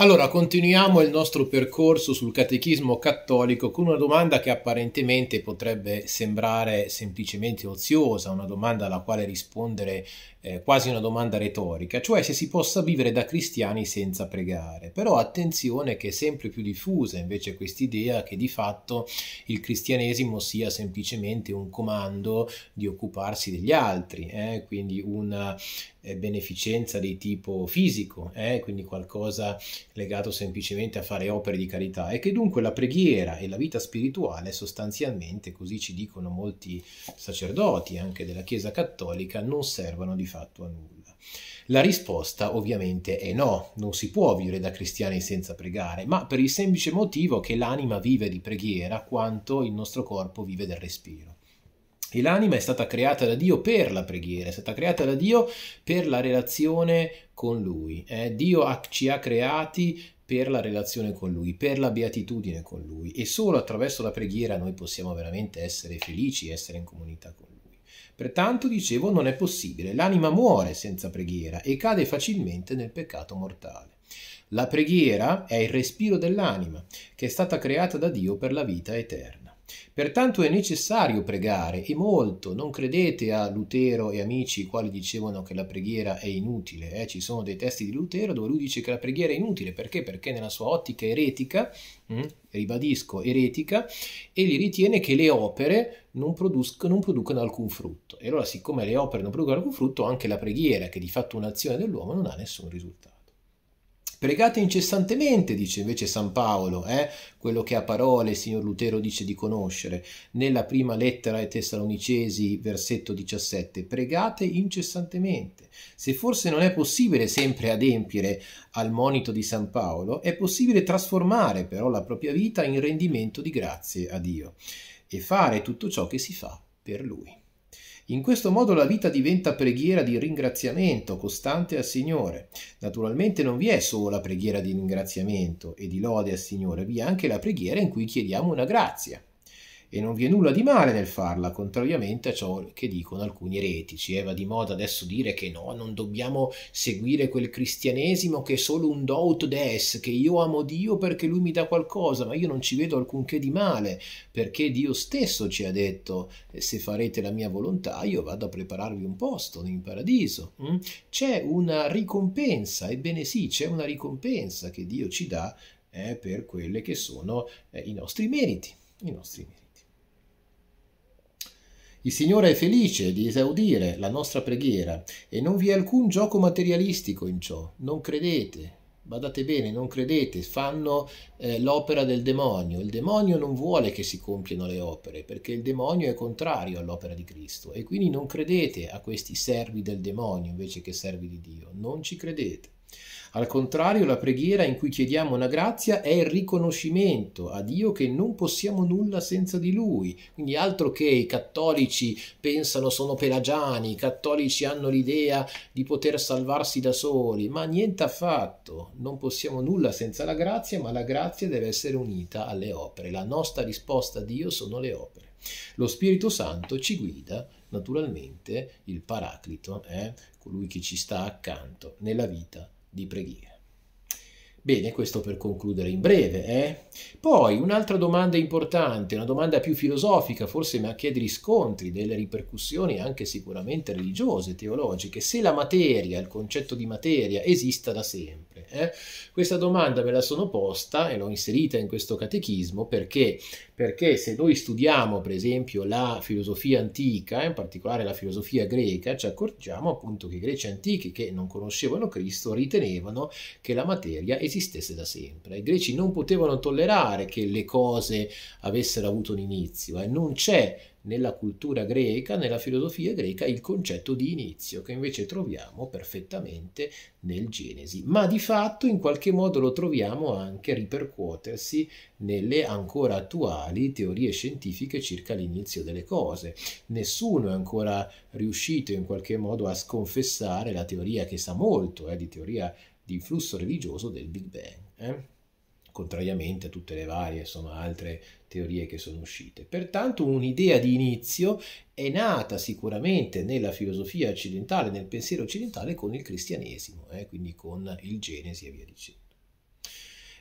Allora, continuiamo il nostro percorso sul catechismo cattolico con una domanda che apparentemente potrebbe sembrare semplicemente oziosa, una domanda alla quale rispondere eh, quasi una domanda retorica, cioè se si possa vivere da cristiani senza pregare. Però attenzione che è sempre più diffusa invece quest'idea che di fatto il cristianesimo sia semplicemente un comando di occuparsi degli altri, eh? quindi una eh, beneficenza di tipo fisico, eh, quindi qualcosa legato semplicemente a fare opere di carità e che dunque la preghiera e la vita spirituale sostanzialmente, così ci dicono molti sacerdoti anche della Chiesa Cattolica, non servono di fatto a nulla? La risposta ovviamente è no, non si può vivere da cristiani senza pregare, ma per il semplice motivo che l'anima vive di preghiera quanto il nostro corpo vive del respiro. E l'anima è stata creata da Dio per la preghiera, è stata creata da Dio per la relazione con Lui. Eh? Dio ha, ci ha creati per la relazione con Lui, per la beatitudine con Lui e solo attraverso la preghiera noi possiamo veramente essere felici, essere in comunità con Lui. Pertanto, dicevo, non è possibile. L'anima muore senza preghiera e cade facilmente nel peccato mortale. La preghiera è il respiro dell'anima, che è stata creata da Dio per la vita eterna. Pertanto è necessario pregare e molto, non credete a Lutero e amici i quali dicevano che la preghiera è inutile, eh? ci sono dei testi di Lutero dove lui dice che la preghiera è inutile, perché? Perché nella sua ottica eretica, mh, mm, ribadisco eretica, egli ritiene che le opere non, non producano alcun frutto e allora siccome le opere non producono alcun frutto anche la preghiera, che è di fatto un'azione dell'uomo, non ha nessun risultato. Pregate incessantemente, dice invece San Paolo, eh? quello che a parole il signor Lutero dice di conoscere, nella prima lettera ai Tessalonicesi, versetto 17. Pregate incessantemente. Se forse non è possibile sempre adempiere al monito di San Paolo, è possibile trasformare però la propria vita in rendimento di grazie a Dio e fare tutto ciò che si fa per Lui. In questo modo la vita diventa preghiera di ringraziamento costante al Signore. Naturalmente non vi è solo la preghiera di ringraziamento e di lode al Signore, vi è anche la preghiera in cui chiediamo una grazia. E non vi è nulla di male nel farla, contrariamente a ciò che dicono alcuni eretici. Eh, va di moda adesso dire che no, non dobbiamo seguire quel cristianesimo che è solo un do ut des, che io amo Dio perché lui mi dà qualcosa, ma io non ci vedo alcunché di male, perché Dio stesso ci ha detto eh, se farete la mia volontà io vado a prepararvi un posto in paradiso. Mm? C'è una ricompensa, ebbene sì, c'è una ricompensa che Dio ci dà eh, per quelli che sono eh, i nostri meriti. I nostri meriti. Il Signore è felice di esaudire la nostra preghiera e non vi è alcun gioco materialistico in ciò. Non credete, badate bene, non credete, fanno eh, l'opera del demonio. Il demonio non vuole che si compiano le opere, perché il demonio è contrario all'opera di Cristo e quindi non credete a questi servi del demonio invece che servi di Dio, non ci credete. Al contrario, la preghiera in cui chiediamo una grazia è il riconoscimento a Dio che non possiamo nulla senza di Lui. Quindi altro che i cattolici pensano sono pelagiani, i cattolici hanno l'idea di poter salvarsi da soli, ma niente affatto. Non possiamo nulla senza la grazia, ma la grazia deve essere unita alle opere. La nostra risposta a Dio sono le opere. Lo Spirito Santo ci guida, naturalmente, il Paraclito, eh? colui che ci sta accanto nella vita di preghiera. Bene, questo per concludere in breve. Eh? Poi un'altra domanda importante, una domanda più filosofica, forse ma che ha dei riscontri, delle ripercussioni anche sicuramente religiose, teologiche, se la materia, il concetto di materia esista da sempre. Eh? Questa domanda me la sono posta e l'ho inserita in questo catechismo perché, perché se noi studiamo per esempio la filosofia antica, in particolare la filosofia greca, ci accorgiamo appunto che i greci antichi che non conoscevano Cristo ritenevano che la materia esistesse da sempre. I greci non potevano tollerare che le cose avessero avuto un inizio e eh? non c'è nella cultura greca, nella filosofia greca, il concetto di inizio che invece troviamo perfettamente nel Genesi, ma di fatto in qualche modo lo troviamo anche ripercuotersi nelle ancora attuali teorie scientifiche circa l'inizio delle cose. Nessuno è ancora riuscito in qualche modo a sconfessare la teoria che sa molto eh, di teoria di flusso religioso del Big Bang. Eh? contrariamente a tutte le varie insomma, altre teorie che sono uscite. Pertanto un'idea di inizio è nata sicuramente nella filosofia occidentale, nel pensiero occidentale con il cristianesimo, eh, quindi con il Genesi e via dicendo.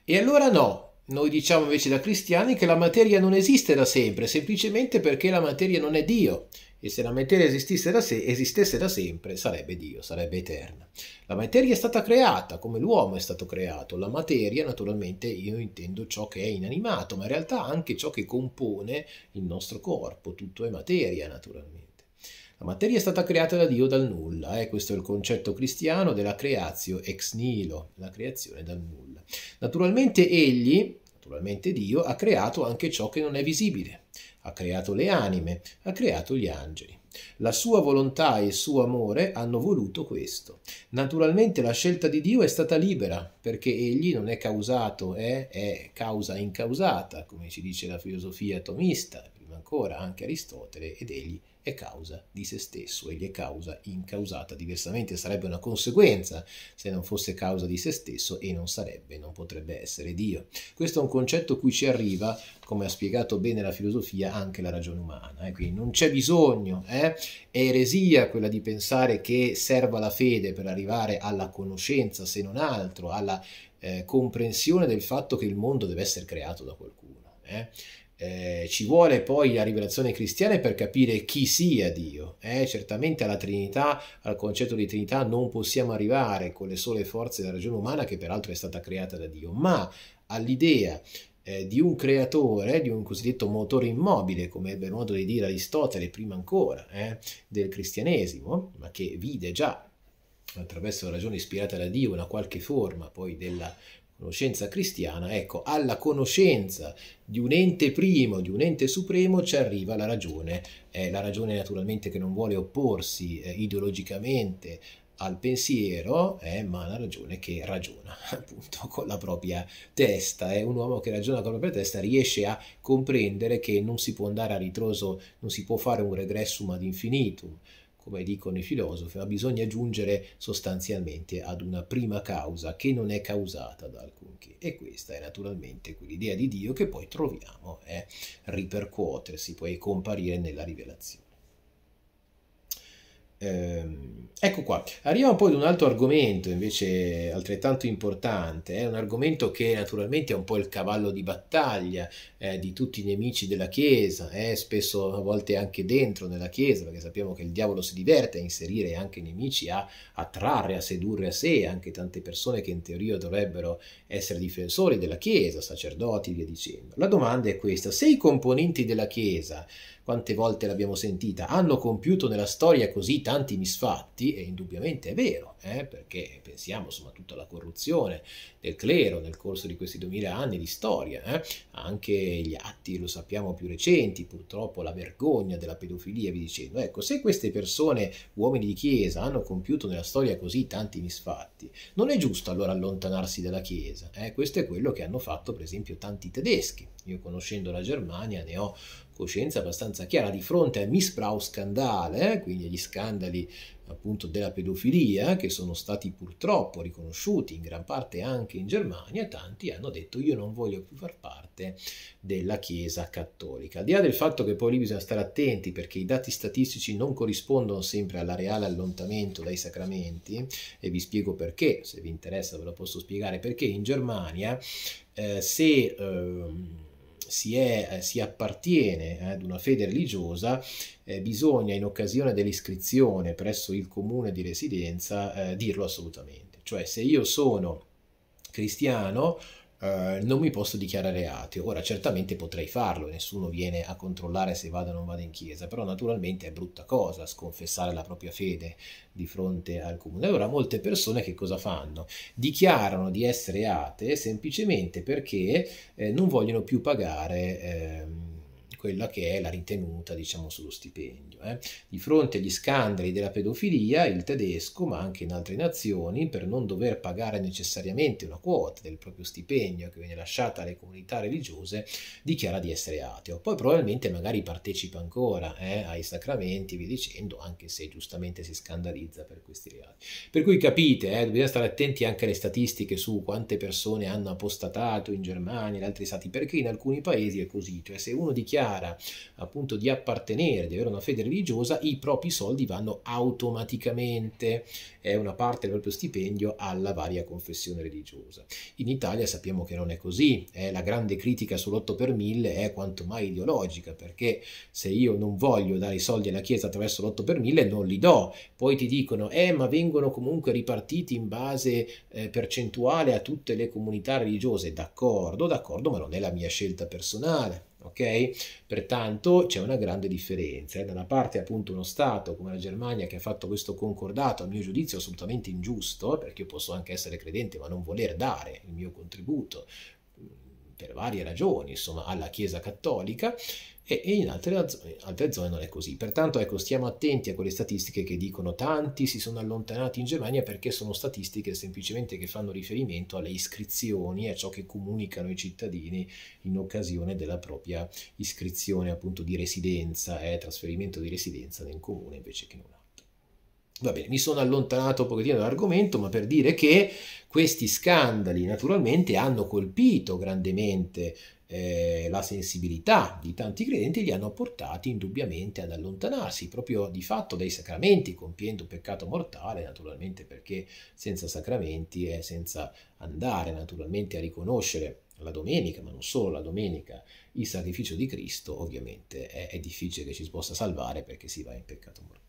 E allora no, noi diciamo invece da cristiani che la materia non esiste da sempre, semplicemente perché la materia non è Dio, e se la materia esistesse da, se esistesse da sempre sarebbe Dio, sarebbe eterna. La materia è stata creata come l'uomo è stato creato, la materia naturalmente io intendo ciò che è inanimato, ma in realtà anche ciò che compone il nostro corpo, tutto è materia naturalmente. La materia è stata creata da Dio dal nulla, eh? questo è il concetto cristiano della creatio ex nihilo, la creazione dal nulla. Naturalmente egli, naturalmente Dio, ha creato anche ciò che non è visibile ha creato le anime, ha creato gli angeli. La sua volontà e il suo amore hanno voluto questo. Naturalmente la scelta di Dio è stata libera, perché egli non è causato, eh? è causa incausata, come ci dice la filosofia tomista, prima ancora anche Aristotele, ed egli è causa di se stesso, egli è causa incausata, diversamente sarebbe una conseguenza se non fosse causa di se stesso e non sarebbe, non potrebbe essere Dio. Questo è un concetto cui ci arriva, come ha spiegato bene la filosofia, anche la ragione umana, eh? quindi non c'è bisogno, eh? è eresia quella di pensare che serva la fede per arrivare alla conoscenza, se non altro, alla eh, comprensione del fatto che il mondo deve essere creato da qualcuno. Eh? Eh, ci vuole poi la rivelazione cristiana per capire chi sia Dio. Eh? Certamente alla Trinità, al concetto di Trinità, non possiamo arrivare con le sole forze della ragione umana, che peraltro è stata creata da Dio, ma all'idea eh, di un creatore, di un cosiddetto motore immobile, come ebbe modo di dire Aristotele prima ancora eh, del cristianesimo, ma che vide già attraverso la ragione ispirata da Dio una qualche forma poi della conoscenza cristiana, ecco, alla conoscenza di un ente primo, di un ente supremo, ci arriva la ragione. Eh, la ragione naturalmente che non vuole opporsi eh, ideologicamente al pensiero, eh, ma la ragione che ragiona appunto con la propria testa. È eh. un uomo che ragiona con la propria testa riesce a comprendere che non si può andare a ritroso, non si può fare un regressum ad infinitum, come dicono i filosofi, ma bisogna giungere sostanzialmente ad una prima causa che non è causata da alcunché. E questa è naturalmente quell'idea di Dio che poi troviamo eh, ripercuotersi, poi comparire nella rivelazione. Ehm, ecco qua, arriviamo poi ad un altro argomento invece altrettanto importante, è eh? un argomento che naturalmente è un po' il cavallo di battaglia eh, di tutti i nemici della Chiesa, eh? spesso a volte anche dentro nella Chiesa, perché sappiamo che il diavolo si diverte a inserire anche nemici, a attrarre, a sedurre a sé anche tante persone che in teoria dovrebbero essere difensori della Chiesa, sacerdoti e via dicendo. La domanda è questa, se i componenti della Chiesa, quante volte l'abbiamo sentita, hanno compiuto nella storia così tanti misfatti, e indubbiamente è vero, eh, perché pensiamo insomma a tutta la corruzione del clero nel corso di questi 2000 anni di storia, eh, anche gli atti, lo sappiamo, più recenti, purtroppo la vergogna della pedofilia, vi dicendo, ecco, se queste persone, uomini di chiesa, hanno compiuto nella storia così tanti misfatti, non è giusto allora allontanarsi dalla chiesa, eh, questo è quello che hanno fatto per esempio tanti tedeschi, io conoscendo la Germania ne ho coscienza abbastanza chiara di fronte al Misbrau scandale, quindi agli scandali appunto della pedofilia che sono stati purtroppo riconosciuti in gran parte anche in Germania, tanti hanno detto io non voglio più far parte della Chiesa cattolica. Al di là del fatto che poi lì bisogna stare attenti perché i dati statistici non corrispondono sempre alla reale allontanamento dai sacramenti e vi spiego perché, se vi interessa ve lo posso spiegare perché in Germania eh, se... Ehm, si, è, eh, si appartiene eh, ad una fede religiosa, eh, bisogna in occasione dell'iscrizione presso il comune di residenza dirlo assolutamente. Cioè se io sono cristiano, eh, non mi posso dichiarare ateo. Ora, certamente potrei farlo, nessuno viene a controllare se vado o non vado in chiesa, però naturalmente è brutta cosa sconfessare la propria fede di fronte al comune. Allora, molte persone che cosa fanno? Dichiarano di essere atee semplicemente perché eh, non vogliono più pagare... Eh, quella che è la ritenuta diciamo, sullo stipendio. Eh. Di fronte agli scandali della pedofilia, il tedesco, ma anche in altre nazioni, per non dover pagare necessariamente una quota del proprio stipendio che viene lasciata alle comunità religiose, dichiara di essere ateo. Poi probabilmente magari partecipa ancora eh, ai sacramenti, vi dicendo, anche se giustamente si scandalizza per questi reati. Per cui capite, eh, bisogna stare attenti anche alle statistiche su quante persone hanno apostatato in Germania e in altri stati, perché in alcuni paesi è così, cioè se uno dichiara dichiara appunto di appartenere, di avere una fede religiosa, i propri soldi vanno automaticamente, è una parte del proprio stipendio, alla varia confessione religiosa. In Italia sappiamo che non è così, eh, la grande critica sull'otto per mille è quanto mai ideologica, perché se io non voglio dare i soldi alla Chiesa attraverso l'otto per mille non li do, poi ti dicono, eh ma vengono comunque ripartiti in base eh, percentuale a tutte le comunità religiose, d'accordo, d'accordo, ma non è la mia scelta personale ok? Pertanto c'è una grande differenza. Eh? Da una parte appunto uno Stato come la Germania che ha fatto questo concordato, a mio giudizio assolutamente ingiusto, eh, perché io posso anche essere credente ma non voler dare il mio contributo mm, per varie ragioni, insomma, alla Chiesa Cattolica, e, in altre, altre zone non è così. Pertanto ecco, stiamo attenti a quelle statistiche che dicono tanti si sono allontanati in Germania perché sono statistiche semplicemente che fanno riferimento alle iscrizioni, a ciò che comunicano i cittadini in occasione della propria iscrizione appunto di residenza, eh, trasferimento di residenza nel comune invece che in un altro. Va bene, mi sono allontanato un pochettino dall'argomento, ma per dire che questi scandali naturalmente hanno colpito grandemente eh, la sensibilità di tanti credenti li hanno portati indubbiamente ad allontanarsi proprio di fatto dai sacramenti, compiendo peccato mortale, naturalmente perché senza sacramenti e senza andare naturalmente a riconoscere la domenica, ma non solo la domenica, il sacrificio di Cristo, ovviamente è, è difficile che ci si possa salvare perché si va in peccato mortale.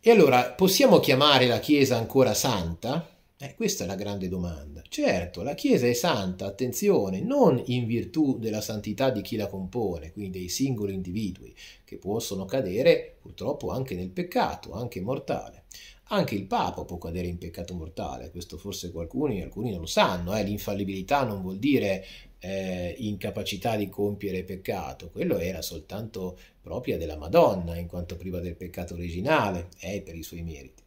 E allora possiamo chiamare la Chiesa ancora santa? Eh, questa è la grande domanda. Certo, la Chiesa è santa, attenzione, non in virtù della santità di chi la compone, quindi dei singoli individui, che possono cadere purtroppo anche nel peccato, anche mortale. Anche il Papa può cadere in peccato mortale, questo forse qualcuno, alcuni non lo sanno, eh? l'infallibilità non vuol dire eh, incapacità di compiere peccato, quello era soltanto propria della Madonna, in quanto priva del peccato originale, è eh, per i suoi meriti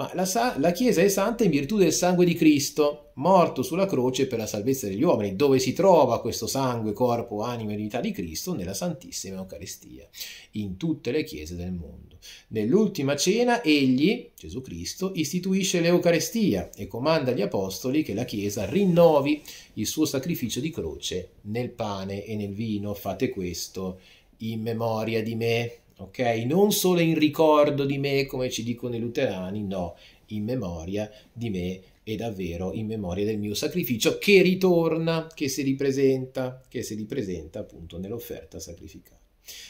ma la, la, Chiesa è santa in virtù del sangue di Cristo, morto sulla croce per la salvezza degli uomini, dove si trova questo sangue, corpo, anima e divinità di Cristo nella Santissima Eucaristia, in tutte le Chiese del mondo. Nell'ultima cena egli, Gesù Cristo, istituisce l'Eucaristia e comanda agli Apostoli che la Chiesa rinnovi il suo sacrificio di croce nel pane e nel vino. Fate questo in memoria di me ok? Non solo in ricordo di me, come ci dicono i luterani, no, in memoria di me e davvero in memoria del mio sacrificio che ritorna, che si ripresenta, che si ripresenta appunto nell'offerta sacrificata.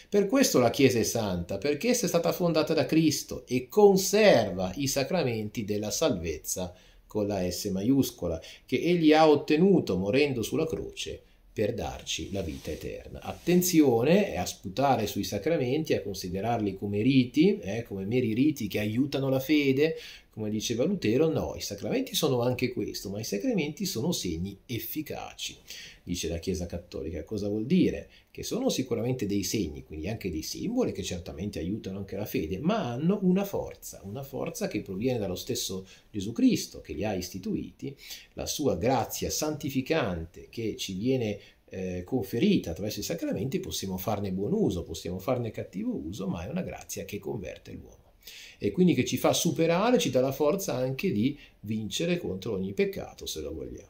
Per questo la Chiesa è santa, perché essa è stata fondata da Cristo e conserva i sacramenti della salvezza con la S maiuscola, che egli ha ottenuto morendo sulla croce per darci la vita eterna. Attenzione a sputare sui sacramenti, a considerarli come riti, eh, come meri riti che aiutano la fede, come diceva Lutero, no, i sacramenti sono anche questo, ma i sacramenti sono segni efficaci, dice la Chiesa Cattolica. Cosa vuol dire? Che sono sicuramente dei segni, quindi anche dei simboli che certamente aiutano anche la fede, ma hanno una forza, una forza che proviene dallo stesso Gesù Cristo che li ha istituiti, la sua grazia santificante che ci viene eh, conferita attraverso i sacramenti, possiamo farne buon uso, possiamo farne cattivo uso, ma è una grazia che converte l'uomo e quindi che ci fa superare, ci dà la forza anche di vincere contro ogni peccato, se lo vogliamo.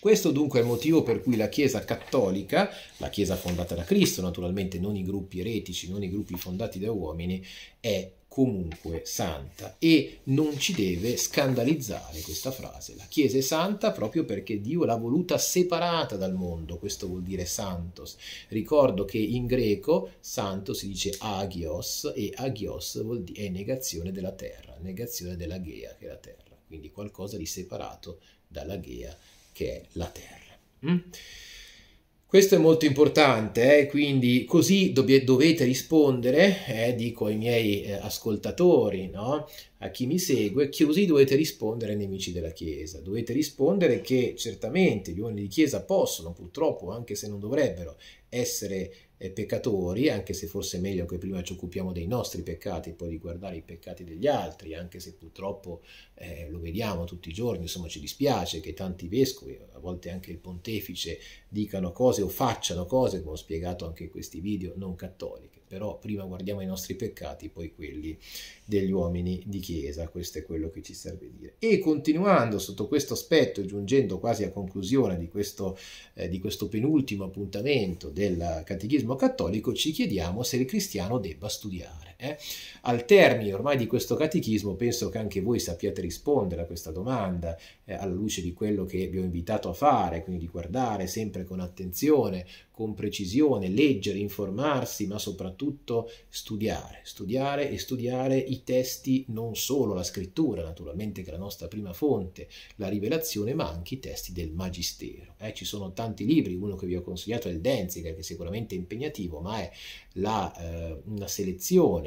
Questo dunque è il motivo per cui la Chiesa cattolica, la Chiesa fondata da Cristo naturalmente, non i gruppi eretici, non i gruppi fondati da uomini, è comunque santa e non ci deve scandalizzare questa frase. La Chiesa è santa proprio perché Dio l'ha voluta separata dal mondo, questo vuol dire santos. Ricordo che in greco santo si dice agios e agios vuol dire, è negazione della terra, negazione della Ghea che è la terra, quindi qualcosa di separato dalla Ghea che è la terra. Mm? Questo è molto importante, eh? quindi così dovete rispondere, eh, dico ai miei eh, ascoltatori, no? a chi mi segue, così dovete rispondere ai nemici della Chiesa. Dovete rispondere che certamente gli uomini di Chiesa possono, purtroppo, anche se non dovrebbero, essere eh, peccatori, anche se forse è meglio che prima ci occupiamo dei nostri peccati e poi di guardare i peccati degli altri, anche se purtroppo eh, lo vediamo tutti i giorni, insomma ci dispiace che tanti vescovi, a volte anche il pontefice, dicano cose o facciano cose, come ho spiegato anche in questi video, non cattoliche, però prima guardiamo i nostri peccati, poi quelli degli uomini di chiesa, questo è quello che ci serve dire. E continuando sotto questo aspetto, giungendo quasi a conclusione di questo, eh, di questo penultimo appuntamento del Catechismo, cattolico ci chiediamo se il cristiano debba studiare. Eh? Al termine ormai di questo catechismo penso che anche voi sappiate rispondere a questa domanda eh, alla luce di quello che vi ho invitato a fare, quindi di guardare sempre con attenzione, con precisione, leggere, informarsi, ma soprattutto studiare, studiare e studiare i testi non solo la scrittura, naturalmente che è la nostra prima fonte, la rivelazione, ma anche i testi del Magistero. Eh? Ci sono tanti libri, uno che vi ho consigliato è il Denziger, che è sicuramente impegnativo, ma è la, eh, una selezione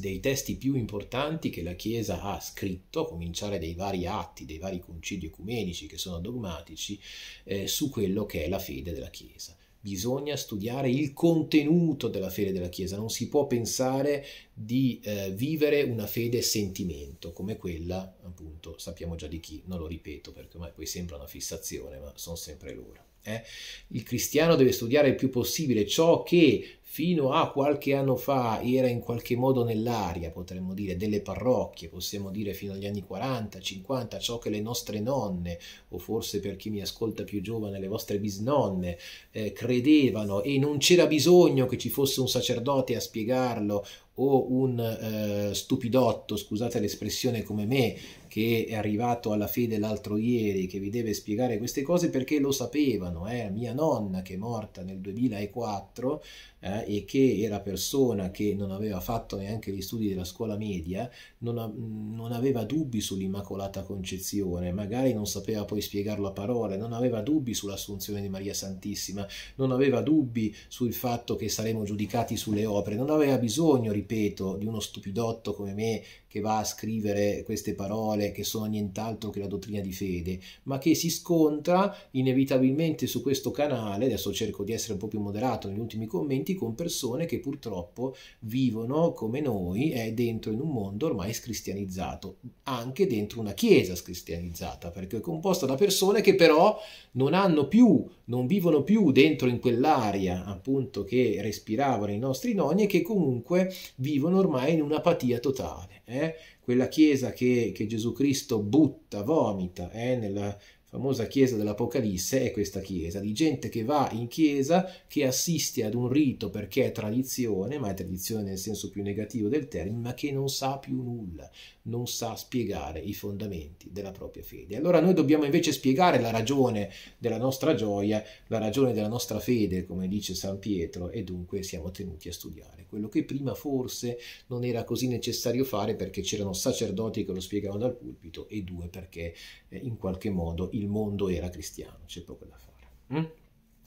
dei testi più importanti che la Chiesa ha scritto, a cominciare dai vari atti, dei vari concili ecumenici che sono dogmatici, eh, su quello che è la fede della Chiesa. Bisogna studiare il contenuto della fede della Chiesa, non si può pensare di eh, vivere una fede sentimento come quella, appunto, sappiamo già di chi, non lo ripeto perché ormai poi sembra una fissazione, ma sono sempre loro. Eh? Il cristiano deve studiare il più possibile ciò che fino a qualche anno fa era in qualche modo nell'aria, potremmo dire, delle parrocchie, possiamo dire fino agli anni 40, 50, ciò che le nostre nonne, o forse per chi mi ascolta più giovane, le vostre bisnonne, eh, credevano e non c'era bisogno che ci fosse un sacerdote a spiegarlo o un eh, stupidotto, scusate l'espressione come me, che è arrivato alla fede l'altro ieri, che vi deve spiegare queste cose perché lo sapevano, eh? mia nonna che è morta nel 2004 eh, e che era persona che non aveva fatto neanche gli studi della scuola media, non, a, non aveva dubbi sull'Immacolata Concezione, magari non sapeva poi spiegarlo a parole, non aveva dubbi sull'assunzione di Maria Santissima, non aveva dubbi sul fatto che saremo giudicati sulle opere, non aveva bisogno, ripeto, di uno stupidotto come me che va a scrivere queste parole che sono nient'altro che la dottrina di fede, ma che si scontra inevitabilmente su questo canale, adesso cerco di essere un po' più moderato negli ultimi commenti, con persone che purtroppo vivono come noi eh, dentro in un mondo ormai scristianizzato, anche dentro una chiesa scristianizzata, perché è composta da persone che però non hanno più, non vivono più dentro in quell'aria appunto che respiravano i nostri nonni e che comunque vivono ormai in un'apatia totale. Eh? quella chiesa che, che, Gesù Cristo butta, vomita eh, nella, famosa chiesa dell'Apocalisse è questa chiesa, di gente che va in chiesa, che assiste ad un rito perché è tradizione, ma è tradizione nel senso più negativo del termine, ma che non sa più nulla, non sa spiegare i fondamenti della propria fede. Allora noi dobbiamo invece spiegare la ragione della nostra gioia, la ragione della nostra fede, come dice San Pietro, e dunque siamo tenuti a studiare. Quello che prima forse non era così necessario fare perché c'erano sacerdoti che lo spiegavano dal pulpito e due perché eh, in qualche modo il il mondo era cristiano, c'è poco da fare. Mm?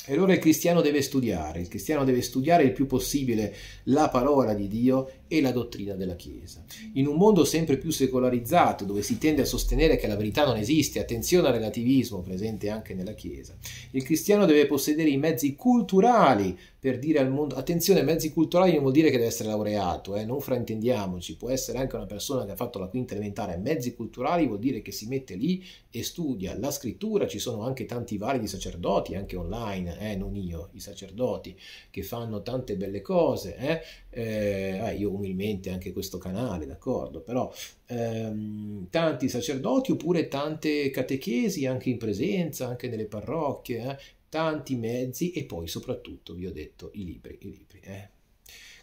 E allora il cristiano deve studiare, il cristiano deve studiare il più possibile la parola di Dio e la dottrina della Chiesa. In un mondo sempre più secolarizzato, dove si tende a sostenere che la verità non esiste, attenzione al relativismo presente anche nella Chiesa, il cristiano deve possedere i mezzi culturali per dire al mondo, attenzione, mezzi culturali non vuol dire che deve essere laureato, eh, non fraintendiamoci, può essere anche una persona che ha fatto la quinta elementare, mezzi culturali vuol dire che si mette lì e studia la scrittura, ci sono anche tanti validi sacerdoti, anche online, eh, non io, i sacerdoti, che fanno tante belle cose, eh, eh ah, io umilmente anche questo canale, d'accordo, però ehm, tanti sacerdoti oppure tante catechesi anche in presenza, anche nelle parrocchie, eh? tanti mezzi e poi soprattutto, vi ho detto, i libri, i libri. Eh?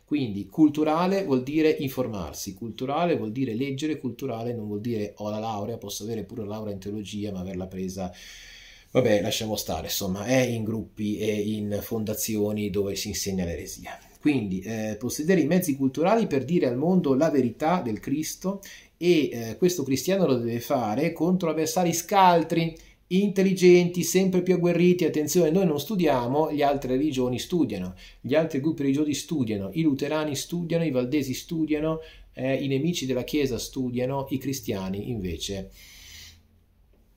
Quindi culturale vuol dire informarsi, culturale vuol dire leggere, culturale non vuol dire ho oh, la laurea, posso avere pure la laurea in teologia ma averla presa vabbè, lasciamo stare, insomma, è in gruppi e in fondazioni dove si insegna l'eresia. Quindi eh, possedere i mezzi culturali per dire al mondo la verità del Cristo e eh, questo cristiano lo deve fare contro avversari scaltri, intelligenti, sempre più agguerriti. Attenzione, noi non studiamo, le altre religioni studiano, gli altri gruppi religiosi studiano, i luterani studiano, i valdesi studiano, eh, i nemici della Chiesa studiano, i cristiani invece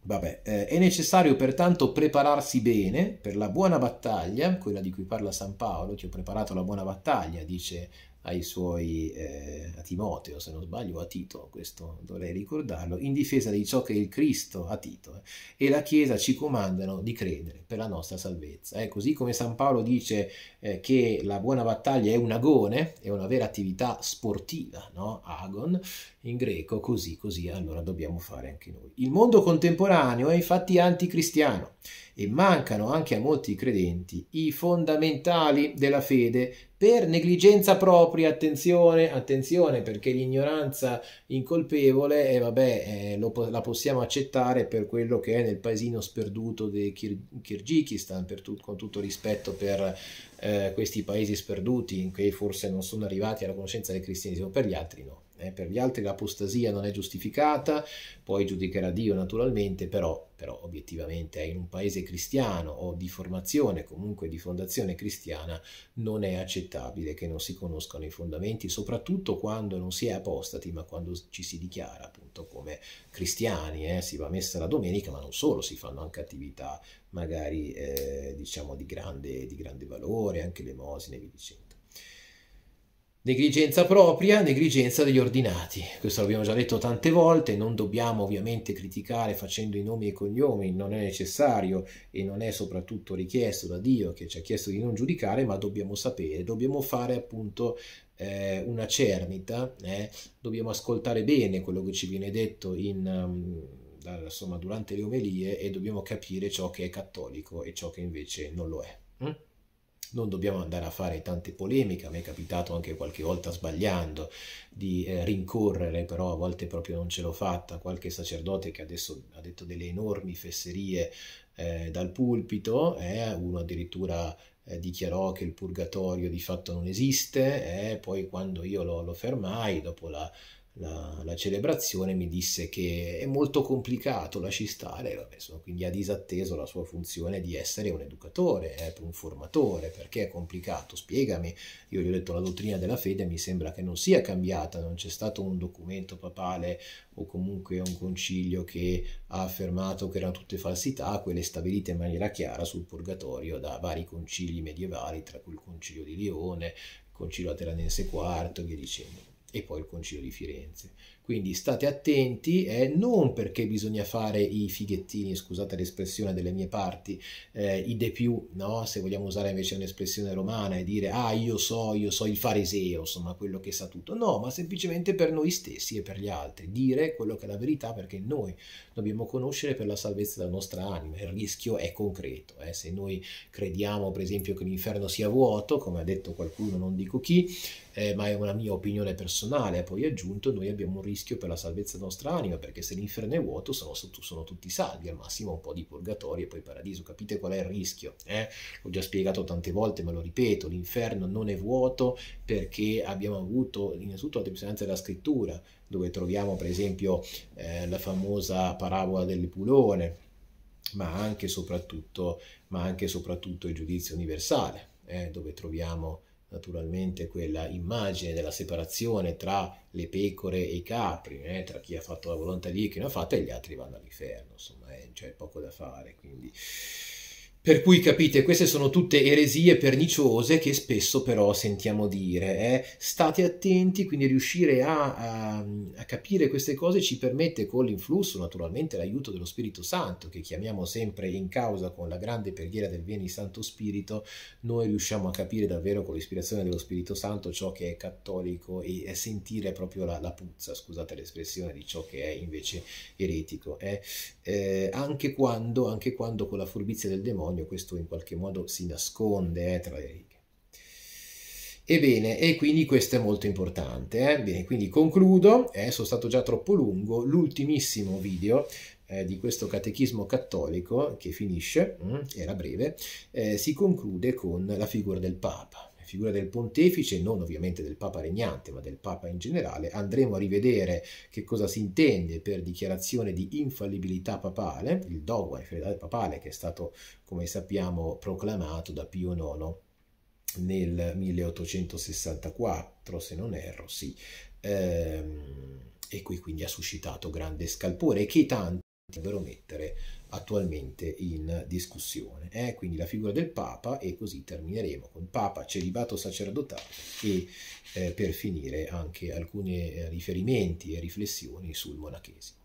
Vabbè, eh, è necessario pertanto prepararsi bene per la buona battaglia, quella di cui parla San Paolo, ti ho preparato la buona battaglia, dice ai suoi, eh, a Timoteo se non sbaglio, a Tito, questo dovrei ricordarlo, in difesa di ciò che il Cristo a Tito eh, e la Chiesa ci comandano di credere per la nostra salvezza. Eh, così come San Paolo dice eh, che la buona battaglia è un agone, è una vera attività sportiva, no? agon, in greco, così, così, allora dobbiamo fare anche noi. Il mondo contemporaneo è infatti anticristiano e mancano anche a molti credenti i fondamentali della fede per negligenza propria, attenzione, attenzione perché l'ignoranza incolpevole, eh, vabbè, eh, lo, la possiamo accettare per quello che è nel paesino sperduto del Kir Kirghizistan, tu, con tutto rispetto per eh, questi paesi sperduti, in cui forse non sono arrivati alla conoscenza del cristianesimo, per gli altri no eh, per gli altri l'apostasia non è giustificata, poi giudicherà Dio naturalmente, però, però obiettivamente è in un paese cristiano o di formazione, comunque di fondazione cristiana, non è accettabile che non si conoscano i fondamenti, soprattutto quando non si è apostati, ma quando ci si dichiara appunto come cristiani, eh, si va messa la domenica, ma non solo, si fanno anche attività magari eh, diciamo di grande, di grande valore, anche l'emosine vi via dicendo. Negligenza propria, negligenza degli ordinati. Questo l'abbiamo già detto tante volte, non dobbiamo ovviamente criticare facendo i nomi e i cognomi, non è necessario e non è soprattutto richiesto da Dio che ci ha chiesto di non giudicare, ma dobbiamo sapere, dobbiamo fare appunto eh, una cernita, eh? dobbiamo ascoltare bene quello che ci viene detto in... Um, insomma, durante le omelie e dobbiamo capire ciò che è cattolico e ciò che invece non lo è. Mm? non dobbiamo andare a fare tante polemiche, a me è capitato anche qualche volta sbagliando di eh, rincorrere, però a volte proprio non ce l'ho fatta, qualche sacerdote che adesso ha detto delle enormi fesserie eh, dal pulpito, eh, uno addirittura eh, dichiarò che il purgatorio di fatto non esiste, eh, poi quando io lo, lo fermai, dopo la la, la, celebrazione, mi disse che è molto complicato, lasci stare, vabbè, sono, quindi ha disatteso la sua funzione di essere un educatore, eh, un formatore, perché è complicato, spiegami, io gli ho detto la dottrina della fede mi sembra che non sia cambiata, non c'è stato un documento papale o comunque un concilio che ha affermato che erano tutte falsità, quelle stabilite in maniera chiara sul purgatorio da vari concili medievali, tra cui il concilio di Lione, il concilio lateranense IV e via dicendo e poi il Concilio di Firenze. Quindi state attenti e eh, non perché bisogna fare i fighettini, scusate l'espressione delle mie parti, eh, i de più, no? se vogliamo usare invece un'espressione romana e dire ah io so, io so il fariseo, insomma quello che sa tutto. No, ma semplicemente per noi stessi e per gli altri. Dire quello che è la verità perché noi dobbiamo conoscere per la salvezza della nostra anima. Il rischio è concreto. Eh? Se noi crediamo per esempio che l'inferno sia vuoto, come ha detto qualcuno, non dico chi, eh, ma è una mia opinione personale, poi aggiunto, noi abbiamo un rischio rischio per la salvezza della nostra anima, perché se l'inferno è vuoto sono, sono, tutti salvi, al massimo un po' di purgatorio e poi paradiso. Capite qual è il rischio? Eh? L'ho già spiegato tante volte, ma lo ripeto, l'inferno non è vuoto perché abbiamo avuto innanzitutto la testimonianza della scrittura, dove troviamo per esempio eh, la famosa parabola del pulone, ma anche e soprattutto, soprattutto il giudizio universale, eh, dove troviamo naturalmente quella immagine della separazione tra le pecore e i capri, eh, tra chi ha fatto la volontà di Dio ecco e chi non ha fatto e gli altri vanno all'inferno, insomma, eh, c'è cioè poco da fare, quindi per cui capite, queste sono tutte eresie perniciose che spesso però sentiamo dire. Eh? State attenti, quindi riuscire a, a, a, capire queste cose ci permette con l'influsso, naturalmente l'aiuto dello Spirito Santo, che chiamiamo sempre in causa con la grande preghiera del Vieni Santo Spirito, noi riusciamo a capire davvero con l'ispirazione dello Spirito Santo ciò che è cattolico e, e sentire proprio la, la, puzza, scusate l'espressione, di ciò che è invece eretico. Eh? Eh, anche, quando, anche quando con la furbizia del demonio patrimonio, questo in qualche modo si nasconde eh, tra le righe. Ebbene, e quindi questo è molto importante. Eh? Bene, quindi concludo, eh, sono stato già troppo lungo, l'ultimissimo video eh, di questo catechismo cattolico che finisce, mh, mm, era breve, eh, si conclude con la figura del Papa figura del pontefice, non ovviamente del Papa regnante, ma del Papa in generale, andremo a rivedere che cosa si intende per dichiarazione di infallibilità papale, il dogma infallibilità papale che è stato, come sappiamo, proclamato da Pio IX nel 1864, se non erro, sì, ehm, e qui quindi ha suscitato grande scalpore e che tanti dovrebbero mettere attualmente in discussione. Eh? Quindi la figura del Papa e così termineremo con Papa, celibato sacerdotale e eh, per finire anche alcuni eh, riferimenti e riflessioni sul monachesimo.